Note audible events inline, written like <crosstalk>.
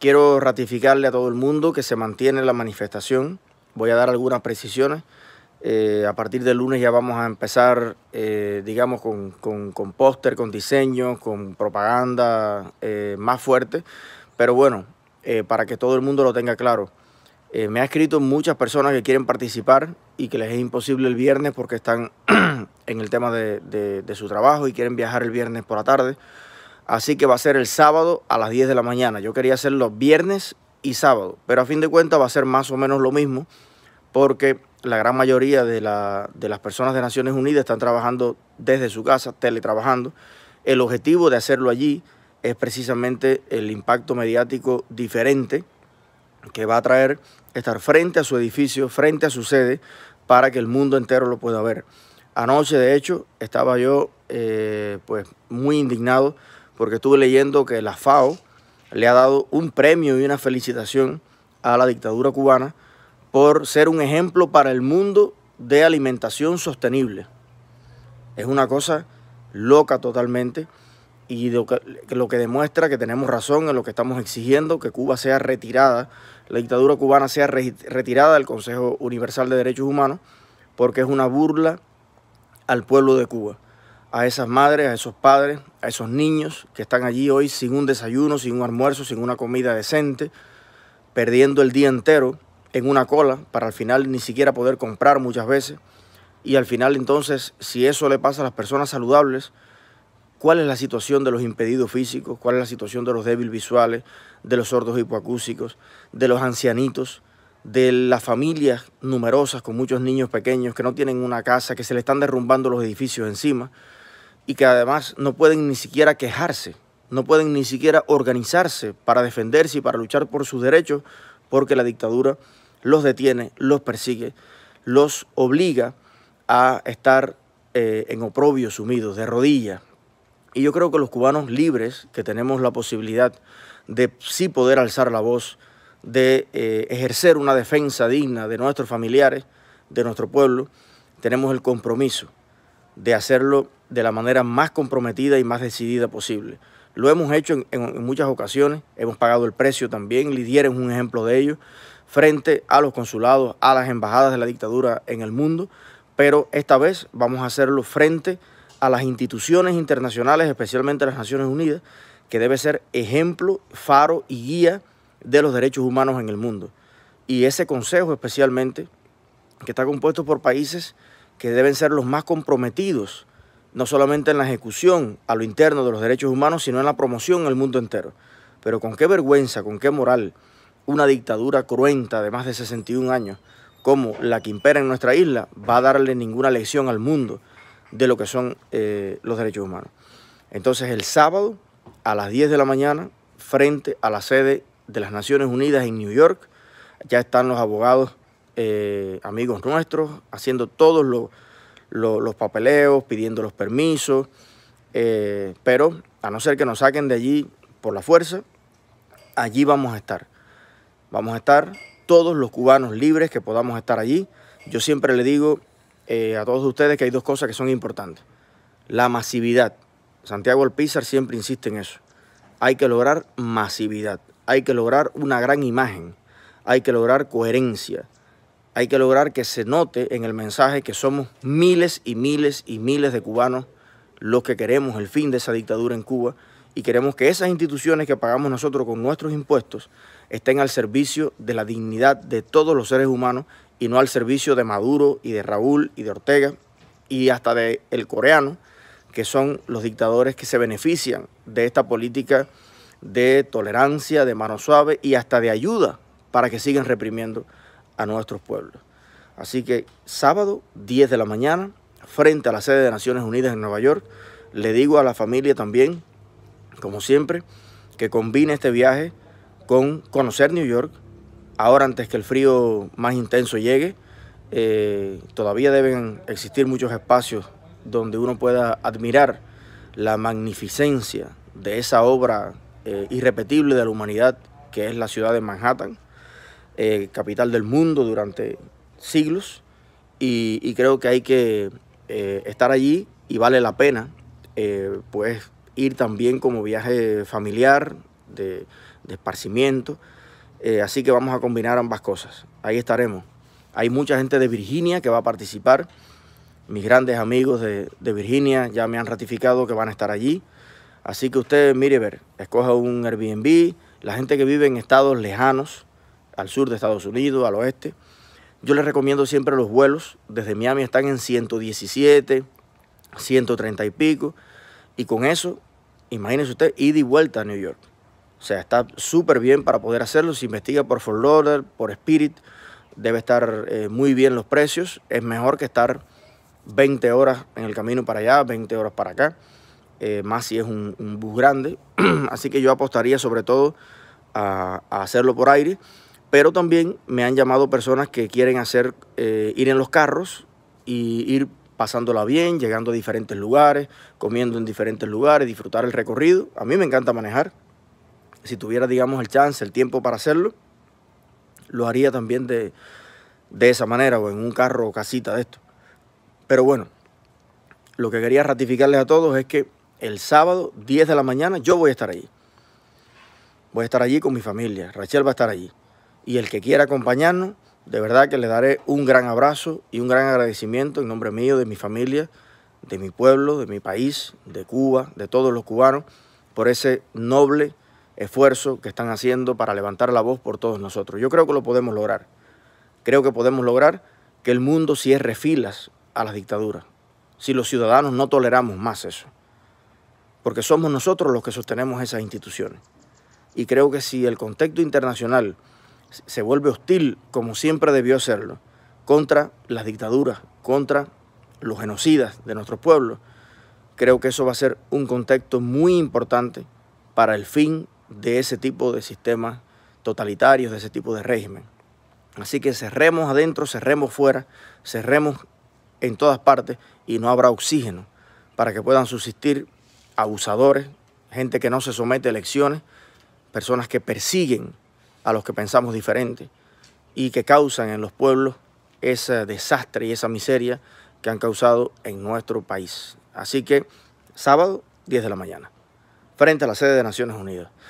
Quiero ratificarle a todo el mundo que se mantiene la manifestación. Voy a dar algunas precisiones. Eh, a partir del lunes ya vamos a empezar, eh, digamos, con, póster, con diseño, con propaganda eh, más fuerte. Pero bueno, para que todo el mundo lo tenga claro, me ha escrito muchas personas que quieren participar y que les es imposible el viernes porque están <clears throat> en el tema de su trabajo y quieren viajar el viernes por la tarde. Así que va a ser el sábado a las 10 de la mañana. Yo quería hacerlo viernes y sábado, pero a fin de cuentas va a ser más o menos lo mismo porque la gran mayoría de, las personas de Naciones Unidas están trabajando desde su casa, teletrabajando. El objetivo de hacerlo allí es precisamente el impacto mediático diferente que va a traer estar frente a su edificio, frente a su sede, para que el mundo entero lo pueda ver. Anoche, de hecho, estaba yo eh, pues muy indignado porque estuve leyendo que la FAO le ha dado un premio y una felicitación a la dictadura cubana por ser un ejemplo para el mundo de alimentación sostenible. Es una cosa loca totalmente y lo que, demuestra que tenemos razón en lo que estamos exigiendo, que Cuba sea retirada, la dictadura cubana sea retirada del Consejo Universal de Derechos Humanos, porque es una burla al pueblo de Cuba a esas madres, a esos padres, a esos niños que están allí hoy sin un desayuno, sin un almuerzo, sin una comida decente, perdiendo el día entero en una cola para al final ni siquiera poder comprar muchas veces. Y al final entonces, si eso le pasa a las personas saludables, ¿cuál es la situación de los impedidos físicos? ¿Cuál es la situación de los débiles visuales, de los sordos hipoacúsicos, de los ancianitos? de las familias numerosas con muchos niños pequeños que no tienen una casa, que se le están derrumbando los edificios encima y que además no pueden ni siquiera quejarse, no pueden ni siquiera organizarse para defenderse y para luchar por sus derechos porque la dictadura los detiene, los persigue, los obliga a estar eh, en oprobio sumidos, de rodillas. Y yo creo que los cubanos libres, que tenemos la posibilidad de sí poder alzar la voz, de eh, ejercer una defensa digna de nuestros familiares, de nuestro pueblo, tenemos el compromiso de hacerlo de la manera más comprometida y más decidida posible. Lo hemos hecho en, muchas ocasiones, hemos pagado el precio también, ...le dieron un ejemplo de ello, frente a los consulados, a las embajadas de la dictadura en el mundo, pero esta vez vamos a hacerlo frente a las instituciones internacionales, especialmente las Naciones Unidas, que debe ser ejemplo, faro y guía de los derechos humanos en el mundo. Y ese consejo especialmente, que está compuesto por países que deben ser los más comprometidos no solamente en la ejecución a lo interno de los derechos humanos, sino en la promoción el mundo entero. Pero con qué vergüenza, con qué moral, una dictadura cruenta de más de 61 años, como la que impera en nuestra isla, va a darle ninguna lección al mundo de lo que son eh, los derechos humanos. Entonces el sábado a las 10 de la mañana, frente a la sede de las Naciones Unidas en New York, ya están los abogados, eh, amigos nuestros, haciendo todos los los papeleos, pidiendo los permisos, eh, pero a no ser que nos saquen de allí por la fuerza, allí vamos a estar. Vamos a estar todos los cubanos libres que podamos estar allí. Yo siempre le digo eh, a todos ustedes que hay dos cosas que son importantes. La masividad. Santiago Alpizar siempre insiste en eso. Hay que lograr masividad, hay que lograr una gran imagen, hay que lograr coherencia, hay que lograr que se note en el mensaje que somos miles y miles y miles de cubanos los que queremos el fin de esa dictadura en Cuba y queremos que esas instituciones que pagamos nosotros con nuestros impuestos estén al servicio de la dignidad de todos los seres humanos y no al servicio de Maduro y de Raúl y de Ortega y hasta de el coreano, que son los dictadores que se benefician de esta política de tolerancia, de mano suave y hasta de ayuda para que sigan reprimiendo a nuestros pueblos. Así que sábado 10 de la mañana, frente a la sede de Naciones Unidas en Nueva York, le digo a la familia también, como siempre, que combine este viaje con conocer New York, ahora antes que el frío más intenso llegue. Eh, todavía deben existir muchos espacios donde uno pueda admirar la magnificencia de esa obra eh, irrepetible de la humanidad que es la ciudad de Manhattan. Eh, capital del mundo durante siglos y, creo que hay que eh, estar allí y vale la pena eh, pues ir también como viaje familiar de, esparcimiento así que vamos a combinar ambas cosas ahí estaremos hay mucha gente de Virginia que va a participar mis grandes amigos de, de Virginia ya me han ratificado que van a estar allí así que usted mire ver escoja un Airbnb la gente que vive en estados lejanos al sur de Estados Unidos, al oeste. Yo les recomiendo siempre los vuelos. Desde Miami están en 117, 130 y pico. Y con eso, imagínense usted, ida y vuelta a New York. O sea, está súper bien para poder hacerlo. Si investiga por Fort Lauderdale, por Spirit, debe estar eh, muy bien los precios. Es mejor que estar 20 horas en el camino para allá, 20 horas para acá. Eh, más si es un, bus grande. <clears throat> Así que yo apostaría sobre todo a hacerlo por aire. Pero también me han llamado personas que quieren hacer, eh, ir en los carros y ir pasándola bien, llegando a diferentes lugares, comiendo en diferentes lugares, disfrutar el recorrido. A mí me encanta manejar. Si tuviera, digamos, el chance, el tiempo para hacerlo, lo haría también de, de esa manera o en un carro o casita de esto. Pero bueno, lo que quería ratificarles a todos es que el sábado, 10 de la mañana, yo voy a estar allí. Voy a estar allí con mi familia. Rachel va a estar allí y el que quiera acompañarnos, de verdad que le daré un gran abrazo y un gran agradecimiento en nombre mío, de mi familia, de mi pueblo, de mi país, de Cuba, de todos los cubanos, por ese noble esfuerzo que están haciendo para levantar la voz por todos nosotros. Yo creo que lo podemos lograr. Creo que podemos lograr que el mundo cierre filas a las dictaduras, si los ciudadanos no toleramos más eso, porque somos nosotros los que sostenemos esas instituciones. Y creo que si el contexto internacional se vuelve hostil, como siempre debió serlo, contra las dictaduras, contra los genocidas de nuestros pueblos, creo que eso va a ser un contexto muy importante para el fin de ese tipo de sistemas totalitarios, de ese tipo de régimen. Así que cerremos adentro, cerremos fuera, cerremos en todas partes y no habrá oxígeno para que puedan subsistir abusadores, gente que no se somete a elecciones, personas que persiguen a los que pensamos diferente y que causan en los pueblos ese desastre y esa miseria que han causado en nuestro país. Así que sábado 10 de la mañana, frente a la sede de Naciones Unidas.